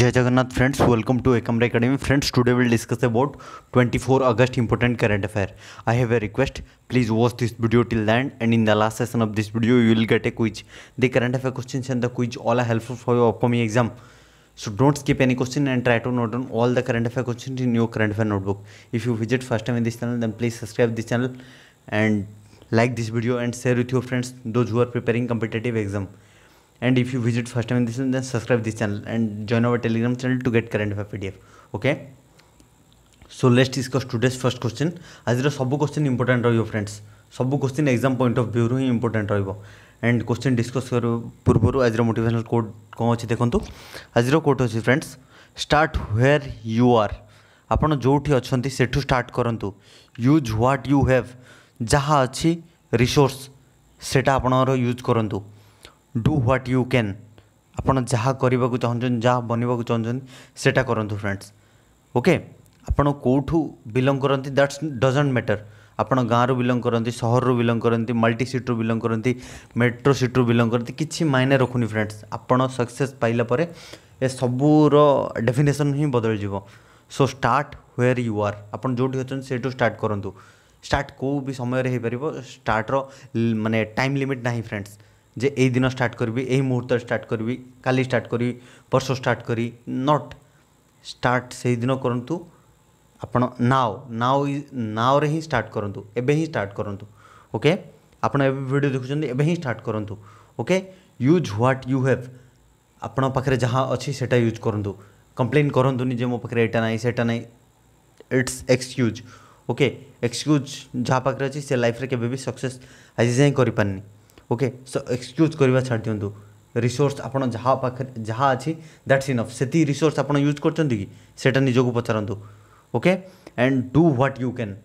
जय Jagannath friends welcome to कमरे academy friends today will discuss about 24 August important current affair I have a request please watch this video till the end and in the last session of this video you will get a quiz the current affair question and the quiz all are helpful for your upcoming exam so don't skip any question and try to note on all the current affair question in your current affair notebook if you visit first time in this channel then please subscribe this channel and like this video and share with your friends those who are preparing competitive exam and if you visit first time in this then subscribe this channel and join our telegram channel to get current affair pdf okay so let's discuss today's first question ଆଜିର ସବୁ question important ରହିବ friends ସବୁ question exam point of ଭ୍ୟୁରୁ ହିଁ important ରହିବ and question discus କରିବା ପୂର୍ବରୁ ଆଜିର ମୋଟିଭେସନାଲ୍ କୋଟ୍ କ'ଣ ଅଛି ଦେଖନ୍ତୁ ଆଜିର କୋଟ୍ ଅଛି friends start where you are ଆପଣ ଯେଉଁଠି ଅଛନ୍ତି ସେଠୁ ଷ୍ଟାର୍ଟ କରନ୍ତୁ ୟୁଜ୍ ହ୍ୱାଟ୍ ୟୁ ହ୍ୟାଭ୍ ଯାହା ଅଛି ରିସୋର୍ସ ସେଇଟା ଆପଣଙ୍କର ୟୁଜ୍ କରନ୍ତୁ ଡୁ ହ୍ୱାଟ୍ ୟୁ କ୍ୟାନ୍ ଆପଣ ଯାହା କରିବାକୁ ଚାହୁଁଛନ୍ତି ଯାହା ବନିବାକୁ ଚାହୁଁଛନ୍ତି ସେଇଟା କରନ୍ତୁ ଫ୍ରେଣ୍ଡସ୍ ଓକେ ଆପଣ କେଉଁଠୁ ବିଲଙ୍ଗ କରନ୍ତି ଦ୍ୟାଟ୍ସ ଡଜଣ୍ଟ ମ୍ୟାଟର ଆପଣ ଗାଁରୁ ବିଲଙ୍ଗ କରନ୍ତି ସହରରୁ ବିଲଙ୍ଗ କରନ୍ତି ମଲ୍ଟି ସିଟ୍ରୁ ବିଲଙ୍ଗ କରନ୍ତି ମେଟ୍ରୋ ସିଟ୍ରୁ ବିଲଙ୍ଗ କରନ୍ତି କିଛି ମାଇନେ ରଖୁନି ଫ୍ରେଣ୍ଡସ୍ ଆପଣ ସକ୍ସେସ୍ ପାଇଲା ପରେ ଏସବୁର ଡେଫିନେସନ୍ ହିଁ ବଦଳିଯିବ so start where you are ଆପଣ ଯେଉଁଠି ଅଛନ୍ତି ସେଇଠୁ ଷ୍ଟାର୍ଟ କରନ୍ତୁ ଷ୍ଟାର୍ଟ କେଉଁ ବି ସମୟରେ ହୋଇପାରିବ ଷ୍ଟାର୍ଟର ମାନେ ଟାଇମ୍ ଲିମିଟ୍ ନାହିଁ ଫ୍ରେଣ୍ଡସ୍ जे यही दिन स्टार्ट करी यही मुहूर्त स्टार्ट करी का स्टार्ट करी वर्ष स्टार्ट करी नॉट स्टार्ट से दिन करूँ आप नाओ नाओ नाओ रे ही स्टार्ट करूँ एवं ही स्टार्ट करूँ ओके आपड़ देखुं एवं ही स्टार्ट करूँ okay use what you have आपण पाखे जहाँ अच्छी से यूज करूँ कम्प्लेन करूँ मो पाखे यहाँ ना सेटा इट्स एक्सक्यूज ओके एक्सक्यूज जहाँ पाखे अच्छे से लाइफ के सक्से आज जाए करें ओके सो एक्सक्यूज करवा छाड़ दिंतु रिसोर्स आप अच्छी दैट्स इनफ से रिसोर्स आप यूज करा निजक पचारतु okay and do what you can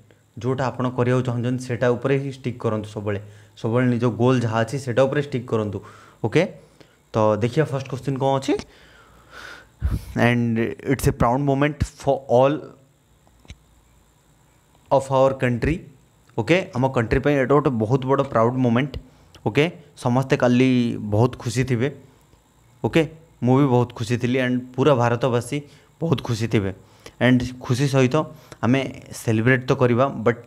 जोटा आपड़ कर चाहते सेटा उपर ही सब सब निज गोल जहाँ अच्छे से स्टिक करूँ ओके तो देखिए फर्स्ट क्वेश्चन कौन अच्छे and it's a proud moment for all of our country okay आम कंट्री गोटे बहुत बड़ा प्राउड मोमेंट ओके ସମସ୍ତେ କାଲି ବହୁତ ଖୁସି ଥିବେ ଓକେ ମୁଁ ବି ବହୁତ ଖୁସି ଥିଲି ଆଣ୍ଡ ପୁରା ଭାରତବାସୀ ବହୁତ ଖୁସି ଥିବେ ଆଣ୍ଡ ଖୁସି ସହିତ ଆମେ ସେଲିବ୍ରେଟ୍ ତ କରିବା ବଟ୍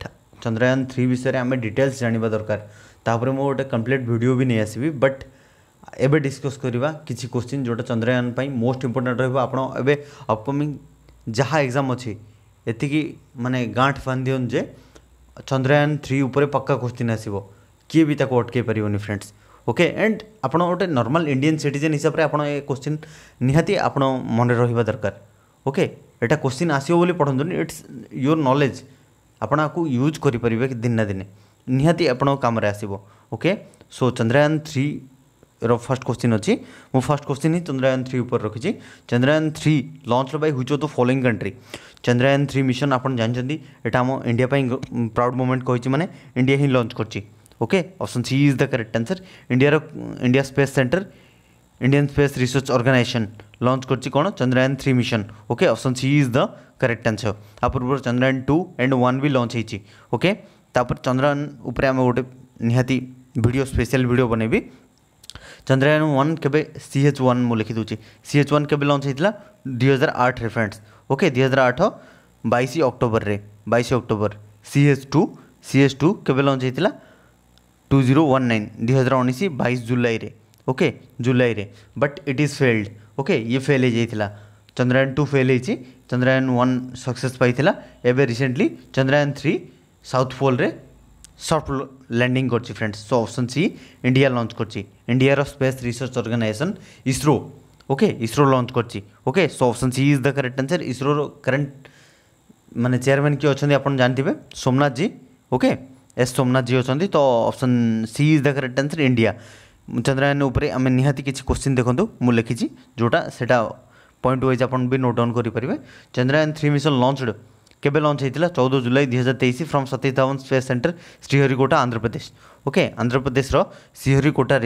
ଚନ୍ଦ୍ରୟାନ ଥ୍ରୀ ବିଷୟରେ ଆମେ ଡିଟେଲ୍ସ ଜାଣିବା ଦରକାର ତାପରେ ମୁଁ ଗୋଟେ କମ୍ପ୍ଲିଟ୍ ଭିଡ଼ିଓ ବି ନେଇ ଆସିବି ବଟ୍ ଏବେ ଡିସ୍କସ୍ କରିବା କିଛି କୋଶ୍ଚିନ୍ ଯେଉଁଟା ଚନ୍ଦ୍ରୟାନ ପାଇଁ ମୋଷ୍ଟ ଇମ୍ପୋର୍ଟାଣ୍ଟ ରହିବ ଆପଣ ଏବେ ଅପକମିଂ ଯାହା ଏକ୍ଜାମ୍ ଅଛି ଏତିକି ମାନେ ଗାଁଠ ବାନ୍ଧି ଦିଅନ୍ତୁ ଯେ ଚନ୍ଦ୍ରୟାନ ଥ୍ରୀ ଉପରେ ପକ୍କା କୋଶ୍ଚିନ୍ ଆସିବ किए भी अटक पारे फ्रेंड्स ओके एंड आप गोटे नर्माल इंडियान सिटेन हिसाब से आपड़ क्वेश्चन निहाती आप मन रहा दरकार ओके यहाँ क्वेश्चन आसो बोली पढ़ाई इट्स योर नलेज आपण आपको यूज करेंगे दिन ना दिन निहाती आपण कम आसो ओके सो चंद्रयान थ्री रो फर्स्ट क्वेश्चन अच्छी मो फर्स्ट क्वेश्चन ही चंद्रयान थ्री उपर रखी Chandrayaan three launch by who the following country Chandrayaan three mission आप जानते यहाँ आम इंडिया प्राउड मोमेंट कही मैंने इंडिया ही लंच कर okay option C is the correct answer India India space centre Indian Space Research Organisation launch कर कौन Chandrayaan three mission okay option C is the correct answer आ पूर्व चंद्रयान टू एंड वन भी launch होती okay तापर चंद्रयान आम गोटे निहाती भिडियो स्पेशल वीडियो बनैबी चंद्रयान वन के सी एच वन मुझे लिखिदे सी एच वन के लंच होता दुई हजार आठ फ्रेंड्स ओके दुई हजार आठ बैश अक्टोबर में बैश October C H two C H two के लंच होता टू जीरो वन नाइन दुई हजार उन्नीस बैस जुलाई में ओके जुलाई में but it is failed okay ये फेल होता चंद्रयान टू फेल हो चंद्रयान वन सक्सेस पाई एवं recently Chandrayaan three south pole soft landing कर friends so option C India launch कर India Space Research Organisation ISRO okay ISRO launch कर okay so option C is the correct answer ISRO current मैंने chairman किए अच्छे आप जानते हैं Somnath ji okay okay? Yes Somnath ji अच्छा तो option C is the correct answer India Chandrayaan आम निहाती किसी क्वेश्चन देखो मुझे लिखी जोटा से पॉइंट वाइज आप भी नोट डाउन करेंगे चंद्रयान थ्री मिशन लंचड केवे लंच होता चौदह जुलाई दुई हजार तेईस from Satish Dhawan space centre Sriharikota Andhra Pradesh okay Andhra Pradesh Sriharikota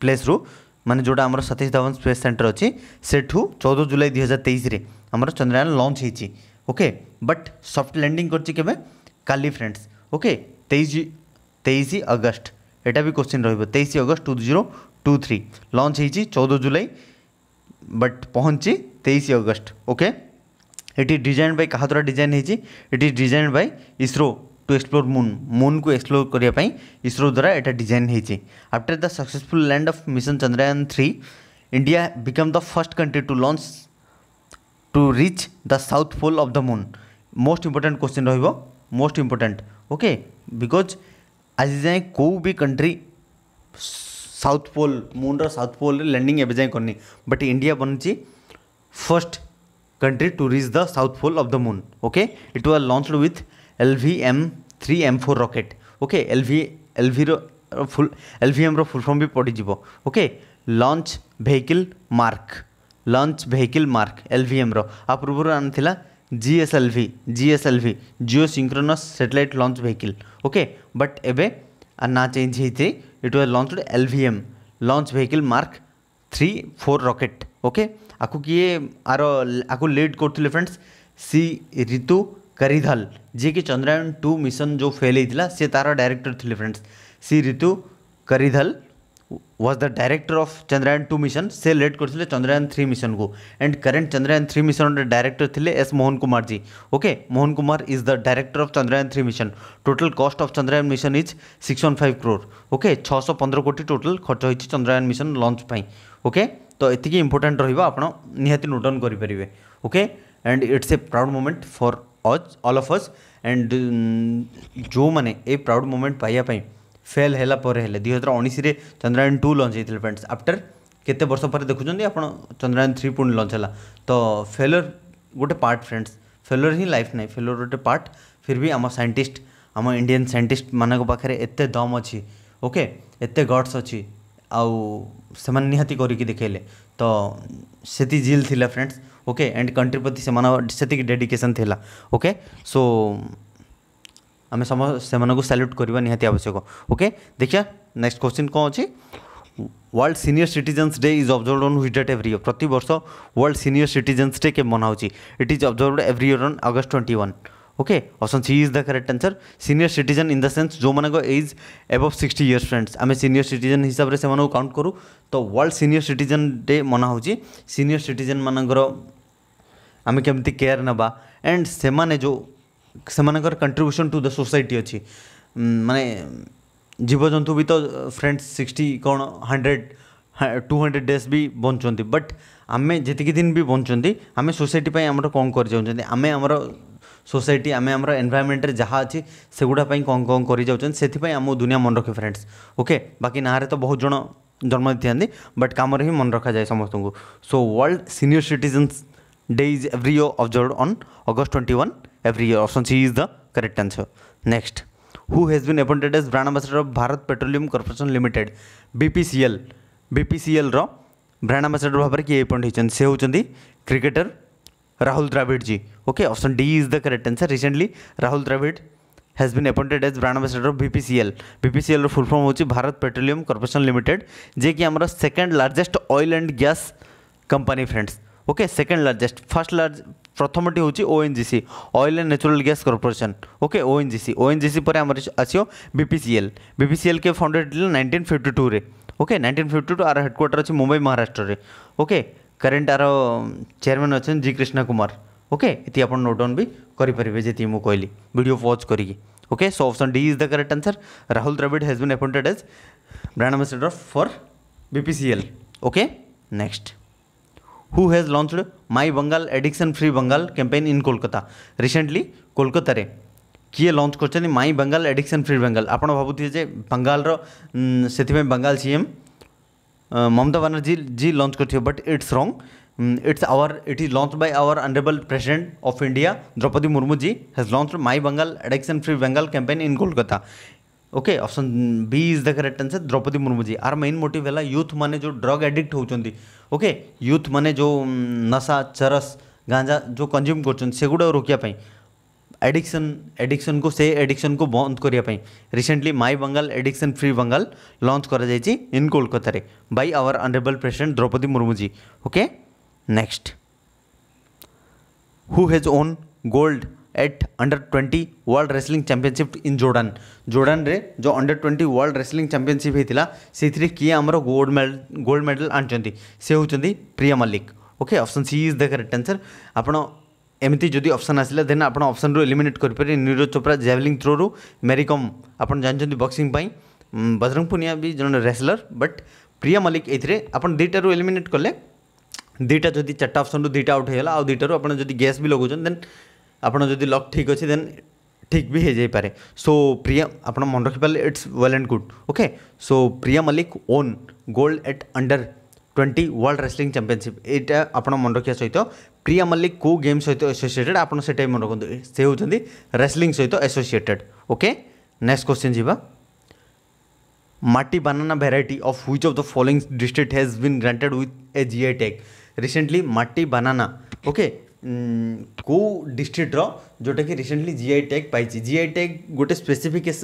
place रु मैंने जो सतीश धावन स्पेस सेन्टर अच्छी से चौदह जुलाई दुई हजार तेईस आम चंद्रयान लंच होके बट सफ्ट लैंडिंग करें काली फ्रेंड्स ओके तेईस তেইশ অগস্ট এটা বি কোশ্চিন রহব তেইশ August two two two three launch হয়েছি চৌদ জুলাই বট পৌঁছি তেইশ August okay it designed by क्या द्वारा डिजाइन होट is designed by ISRO to explore moon moon को एक्सप्लोर करने इसरो द्वारा यहाँ डिजाइन होफ्टर the successful land of mission Chandrayaan three India become the first country to launch to reach the south pole of the moon most important question रोस्ट important okay because ଆଜି କେଉଁ ବି country south pole ମୁନ୍ର south ପୋଲ୍ରେ landing ଏବେ ଯାଏଁ କରିନି but India ବନିଛି first country to reach the south pole of the moon okay it was launched with L V M three M four rocket okay L V L ଭିର full L V ଏମ୍ର full form ବି ପଡ଼ିଯିବ okay launch vehicle mark launch vehicle mark L V ଏମ୍ର ଆ ପୂର୍ବରୁ ଆଣିଥିଲା जी S L भि जी S L V geo synchronous satellite launch vehicle okay but एवं ना चेज होती it was launched L V M launch vehicle mark three four rocket okay आपको किए आर आपको लीड करते फ्रेंड्स सी ऋतु करीधल जी कि चंद्रयान टू मिशन जो फेल होता सी तार डायरेक्टर थी friends she Ritu Karidhal was the director of Chandrayaan two mission से लेट करते चंद्रयान थ्री मिशन को and current Chandrayaan three mission director थे S Mohan Kumar ji okay Mohan Kumar is the director of Chandrayaan three mission total cost of Chandrayaan mission is six one five crore okay छःश पंद्रह कोटी total खर्च होती चंद्रयान मिशन लंच ओके तो ये इंपोर्टाट रहा आप नोट डाउन करेंगे okay and it's a proud moment for us all of us and जो मैंने ये प्राउड मोमेंट पाइबापी फेल है हजार उन्नीस चंद्रायन टू लंच होते फ्रेंड्स आफ्टर केते वर्ष पर देखुं आप चंद्रायन थ्री पुणी लंच है तो फेलर गोटे पार्ट फ्रेंड्स फेलर ही लाइफ ना फेलर गोटे पार्ट फिर भी आम सैंटिस्ट आम इंडियन सैंटिस्ट पाखे एत दम अच्छी ओके एत गड्स अच्छी आउ आहती कर देखेले तो से जिल थी फ्रेंड्स ओके एंड कंट्री प्रति से डेडिकेसन थी ओके सो आम ସମସ୍ତଙ୍କୁ साल्यूट କରିବା ନିହାତି ଆବଶ୍ୟକ ଓକେ ଦେଖିବା ନେକ୍ସଟ କ୍ୱେଶ୍ଚିନ୍ କ'ଣ ଅଛି world senior citizens day is observe on which date every year प्रति वर्ष वर्ल्ड सीनियर सिटीजन्स डे के मनाऊँ it is observe every year on August twenty one okay option C is the correct answer senior citizen in the sense जो मान age above sixty years friends आम senior citizen हिसाब से count करूँ तो world senior citizen day मनाह senior citizen मानकर आम केमती केयर नवा एंड से जो ସେମାନଙ୍କର କଣ୍ଟ୍ରିବ୍ୟୁସନ୍ ଟୁ ଦ ସୋସାଇଟି ଅଛି ମାନେ ଜୀବଜନ୍ତୁ ବି ତ ଫ୍ରେଣ୍ଡସ୍ ସିକ୍ସଟି କ'ଣ ହଣ୍ଡ୍ରେଡ଼ ଟୁ ହଣ୍ଡ୍ରେଡ଼ ଡେଜ୍ ବି ବଞ୍ଚନ୍ତି ବଟ୍ ଆମେ ଯେତିକି ଦିନ ବି ବଞ୍ଚନ୍ତି ଆମେ ସୋସାଇଟି ପାଇଁ ଆମର କ'ଣ କରି ଯାଉଛନ୍ତି ଆମେ ଆମର ସୋସାଇଟି ଆମେ ଆମର ଏନ୍ଭାୟରମେଣ୍ଟରେ ଯାହା ଅଛି ସେଗୁଡ଼ା ପାଇଁ କ'ଣ କ'ଣ କରିଯାଉଛନ୍ତି ସେଥିପାଇଁ ଆମ ଦୁନିଆ ମନେ ରଖେ ଫ୍ରେଣ୍ଡସ୍ ଓକେ ବାକି ନାଁରେ ତ ବହୁତ ଜଣ ଜନ୍ମ ଦେଇଥାନ୍ତି ବଟ୍ କାମରେ ହିଁ ମନେ ରଖାଯାଏ ସମସ୍ତଙ୍କୁ so world senior citizens day is every year observe on August twenty one every year option C is the correct answer next who has been appointed as brand ambassador of Bharat petroleum corporation limited BPCL BPCL रो brand ambassador भाव में किए appoint होती से होती cricketer Rahul Dravid ji okay option D is the correct answer recently Rahul Dravid has been appointed as brand ambassador of BPCL BPCL full form होती Bharat petroleum corporation limited जेकि आम second largest oil and gas company friends okay second largest first large প্রথমটি হচ্ছে ONGC oil and natural gas corporation okay ONGC ONGC পরে আমার আসিও BPCL BPCL কে ফন্ডেড হয়েছিল nineteen fifty টুরে ওকে নাইনটিন ফিফটি টু আর হেডকোয়ার্টার আছে মুম্বাই মহারাষ্ট্রের ওকে करेन्ट आर चेयरमैन अच्छा जी कृष्णा कुमार ओके ये आप नोट डाउन भी करेंगे जी मुझे कहली भिड वॉच करी okay so option D is the correct answer Rahul Dravid has been appointed as brand ambassador for BPCL okay next who has launched My Bengal Addiction Free Bengal campaign in Kolkata recently mm, uh, mm, Kolkata रे किए launch कर my Bengal addiction free Bengal आपड़ भावुजे बंगाल से Bengal CM Mamata Banerjee ji launch कर but it's wrong it's our it is launch by our honourable president of India Droupadi Murmu ji has launch my Bengal addiction free Bengal campaign in Kolkata okay option B is the correct answer Droupadi Murmu ji our main motive है youth मैंने जो drug addict होती okay youth मैंने जो नशा चरस गांजा जो कंज्यूम करुड़ा रोकवाई एडिक्शन एडिक्शन को से एडिक्शन को बंद करने recently my Bengal addiction free Bengal launch कर in Kolkata by our honourable president Droupadi Murmu ji okay next who has won gold at under twenty world wrestling championship in Jordan Jordan रे जो under twenty world wrestling championship होता से किए आमर गोल्ड मेडल गोल्ड मेडल आनी से Priya Malik okay option C is the correct answer आपण एमती जदि ऑप्शन आसा देन आप ऑप्शन रू एलिमिनेट करेंगे नीरज चोप्रा जेवलींग थ्रो रू मेरिकम आप जानते बक्सींग बजरंग पुनिया भी जन रेसलर बट प्रिया मल्लिक ये आप दुईटार एलिमेट कले दुईटा जदि चार्टा अप्सन रु दुटा आउट होगा आउ दुईटार आप गैस भी लगोन देन আপনার যদি লক ঠিক অছে দেন ঠিক বি হয়ে যাইপরে সো প্রিয়া আপনার মনে রাখিপারে it's well and good okay so Priya Malik won gold at under twenty world wrestling championship ଏଇଟା ଆପଣ ମନେ ରଖିବା ସହିତ ପ୍ରିୟା ମଲ୍ଲିକ କେଉଁ ଗେମ୍ ସହିତ ଆସୋସିଏଟେଡ଼୍ ଆପଣ ସେଇଟା ବି ମନେ ରଖନ୍ତୁ ସେ ହେଉଛନ୍ତି ରେସ୍ଲିଂ ସହିତ ଆସୋସିଏଟେଡ଼୍ ଓକେ ନେକ୍ସଟ କ୍ୱେଶ୍ଚିନ୍ ଯିବା Matti banana variety of which of the following district has been granted with a GI tag recently Matti banana okay कौ डिस्ट्रिक्टर जोटा कि रिसेंटली जि आई टैग पाई जि आई टैग गोटे स्पेसीफिकेस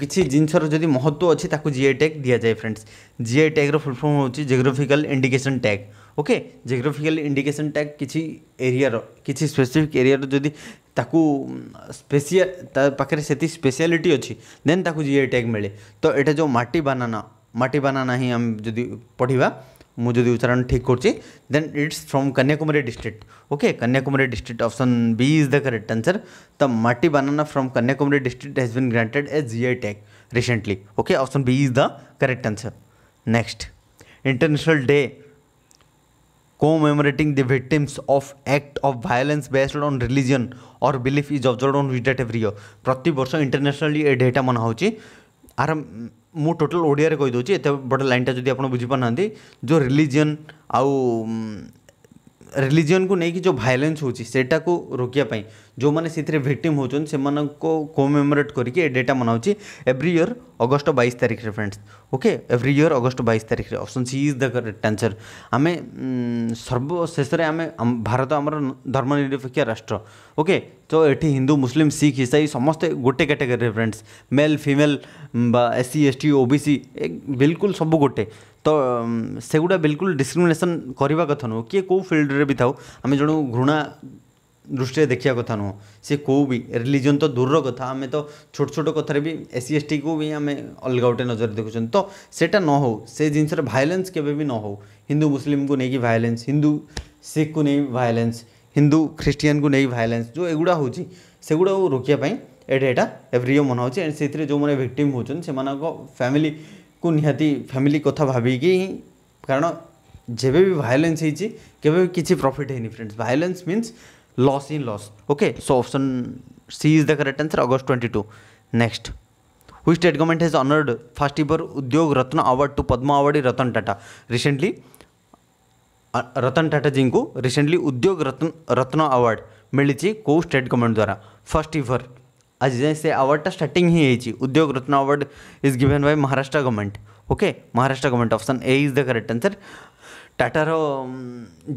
किसी जिनसर जो महत्व अच्छी जि आई टैग दि जाए फ्रेंड्स जी आई टैग्र फुलफर्म हो geographical indication tag okay geographical indication tag किसी एरिया किसी स्पेसीफिक एरिया जी स्पेसी से स्पेसीआलीटी अच्छी देन ताक जि आई टैग मिले तो यहाँ जो मटी बानाना मटी बानाना ही जब पढ़ा मुझे तो उच्चारण ठीक करेन it's from Kanyakumari district okay Kanyakumari district option B is the correct answer the Matti banana from Kanyakumari district has been granted as G I tag recently okay option B is the correct answer next international day commemorating the victims of act of violence based on religion or belief is observe on which date every year प्रति वर्ष international ये data मना हो मु total Odia कहीदे ये बड़ लाइनटा जब आप बुझीपना जो रिलीजन आउ रिलीजन को लेकिन जो भाइलेन्स होटा को रोकवाई ଯେଉଁମାନେ ସେଥିରେ ଭିକ୍ଟିମ୍ ହେଉଛନ୍ତି ସେମାନଙ୍କୁ କୋମେମୋରେଟ୍ କରିକି ଏ ଡେଟା ମନାଉଛି ଏଭ୍ରି ଇୟର୍ ଅଗଷ୍ଟ ବାଇଶ ତାରିଖରେ friends okay every year August ବାଇଶ ତାରିଖରେ option C is the correct answer ଆମେ ସର୍ବଶେଷରେ ଆମେ ଭାରତ ଆମର ଧର୍ମନିରପେକ୍ଷ ରାଷ୍ଟ୍ର ଓକେ ତ ଏଠି ହିନ୍ଦୁ ମୁସଲିମ୍ ଶିଖ୍ ଇସାଇ ସମସ୍ତେ ଗୋଟେ କ୍ୟାଟେଗୋରିରେ ଫ୍ରେଣ୍ଡସ୍ ମେଲ୍ ଫିମେଲ୍ ବା S C S T O B C ବିଲକୁଲ ସବୁ ଗୋଟେ ତ ସେଗୁଡ଼ା ବିଲକୁଲ ଡିସ୍କ୍ରିମିନେସନ୍ କରିବା କଥା ନୁହଁ କିଏ କେଉଁ ଫିଲ୍ଡରେ ବି ଥାଉ ଆମେ ଜଣକୁ ଘୃଣା दृष्टि देखा कथ नुह से कौ भी रिलीजन तो दूर कथ आम तो छोट छोट कथार भी एस सी एस टी को भी आम अलग गोटे नजर देखुं तो सेटा न हो से जिनस भायलेन्स के न हो हिंदू मुसलिम को लेकिन भायलेन्स हिंदू शिख को नहीं भायलेन्स हिंदू ख्रीटन को नहीं भायलेन्स जो एगुड़ा होगुड़ा रोकवाई एटा एवरी इयर मना हो से जो मैंने भिक्टीम होने फैमिली को निहाती फैमिली कथ भाविक कारण जेबी भायलेन्स होती के किसी प्रफिट है friends violence means loss in loss okay so option C is the correct answer August twenty two next which state government has honoured first ever Udyog Ratna award to Padma award Ratan Tata recently Ratan Tata ji को recently Udyog Ratna Ratna award मिली को state government द्वारा first ever आज जाए से अवार्डटा start ही Udyog Ratna award is given by Maharashtra government okay Maharashtra government option A is the correct answer टाटार um,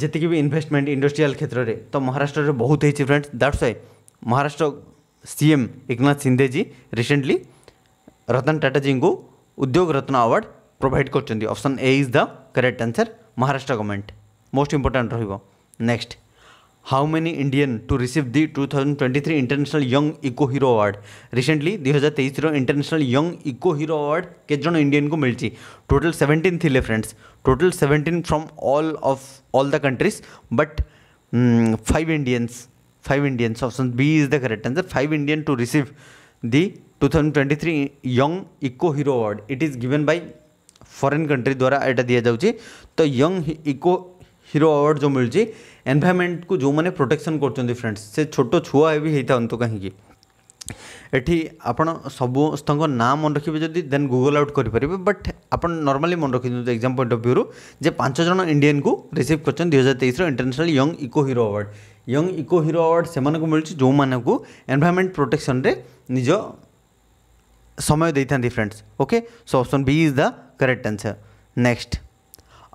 जितकी भी इनभेस्टमेंट इंडस्ट्रियाल क्षेत्र में तो महाराष्ट्र में बहुत है friends that's why Maharashtra CM Eknath Shinde ji recently रतन टाटाजी को उद्योग Ratna award provide corruption A is the correct answer Maharashtra government most important रेक्स्ट how many Indian to receive twenty three international young eco hero award recently दुई हजार तेईस international young eco hero award जो Indian को मिली total seventeen थी friends total seventeen from all of all the countries but five Indians five Indians option B is the correct answer five Indian to receive twenty three young eco hero award it is given by foreign country द्वारा यहाँ दि जाऊँगी तो young eco hero award जो मिली एनभायरमेंट को जो मैंने protection कर friends से छोट छुआ भी होता तो कहीं एटी आप समस्त ना मन रखिए जब दे गुगल आउट करेंगे बट आप नर्माली मन रखी एक्जाम पॉइंट अफ भ्यू जो पांच जन इंडियन को रिसीव कर दुई हजार तेईस international young eco hero award young eco hero award से मिली जो मानक एनभायरमेंट प्रोटेक्शन निज समय friends okay so option B is the correct answer next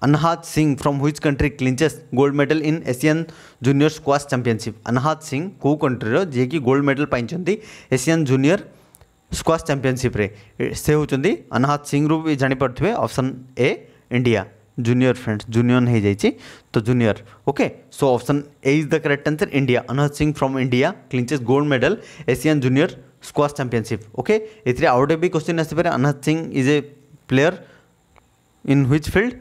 Anahad Singh from which country clinches gold medal in Asian junior squash championship Anahad Singh कौ country जी gold medal पाइंट Asian junior squash championship से होती अनहाद सिंह रू भी जापारे option A India junior friends junior हो जाए तो junior okay so option A is the correct answer India Anahad Singh from India clinches gold medal Asian junior squash championship okay ये भी क्वेश्चन आसपे Anahad Singh is a player in which field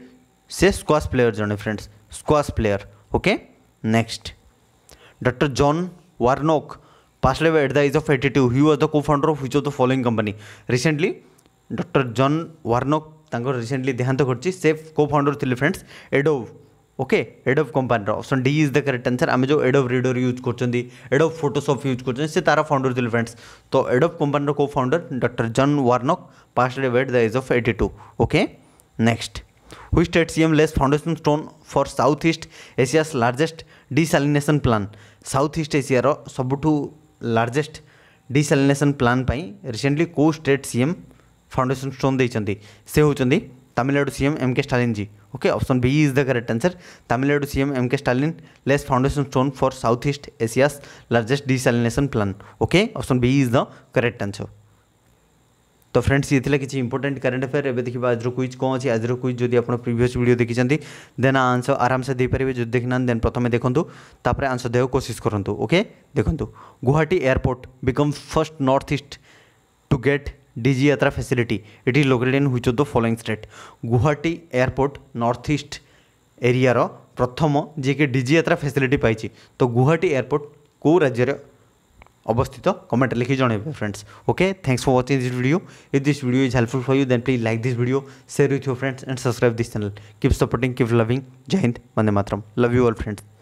से squash player जड़े friends squash player okay next doctor John Warnock passed away at the age of 82 he was the co-founder of which of the following company recently dr john warnock ତାଙ୍କର recently ଦେହାନ୍ତ କରିଛି ସେ co founder ଥିଲେ friends Adobe okay Adobe କମ୍ପାନୀର option D is the correct answer ଆମେ ଯେଉଁ ଏଡୋଭ୍ reader use କରୁଛନ୍ତି ଏଡୋଭ୍ Photoshop use କରୁଛନ୍ତି ସେ ତାର ଫାଉଣ୍ଡର ଥିଲେ ଫ୍ରେଣ୍ଡସ୍ ତ ଏଡୋଭ୍ କମ୍ପାନୀର co founder doctor John Warnock passed away at the age of eighty two okay next हुई state C M lays foundation stone for south east Asia's largest desalination plant south east एशियार सबुठू largest desalination plant recently कौ state C M foundation stone देते से Tamil Nadu CM M K Stalin ji okay option B is the correct answer Tamil Nadu CM M K Stalin lays foundation stone for south east Asia's largest desalination plant okay option B is the correct answer तो friends ये था किसी important current affair एवं देखिए आज quiz कौन अच्छी आज क्विज जब आप प्रिभस भिड देखते देन आंसर आराम से देपारे जो देखी ना देन प्रथम देखूँ तापर आंसर देवा कोशिश करूँ ओके देखूँ Guwahati airport become first north east to get डी यात्रा facility it is located in which of the following state Guwahati airport north east area प्रथम जी कि डी यात्रा फैसिलिटी पाई तो गुवाहाटी एयरपोर्ट कौ राज्य अवस्थित कमेंट लिखे जन friends okay thanks for watching this video if this video is helpful for you then please like this video share with your friends and subscribe this channel keep supporting keep loving जय हिंद वंदे मातरम love you all friends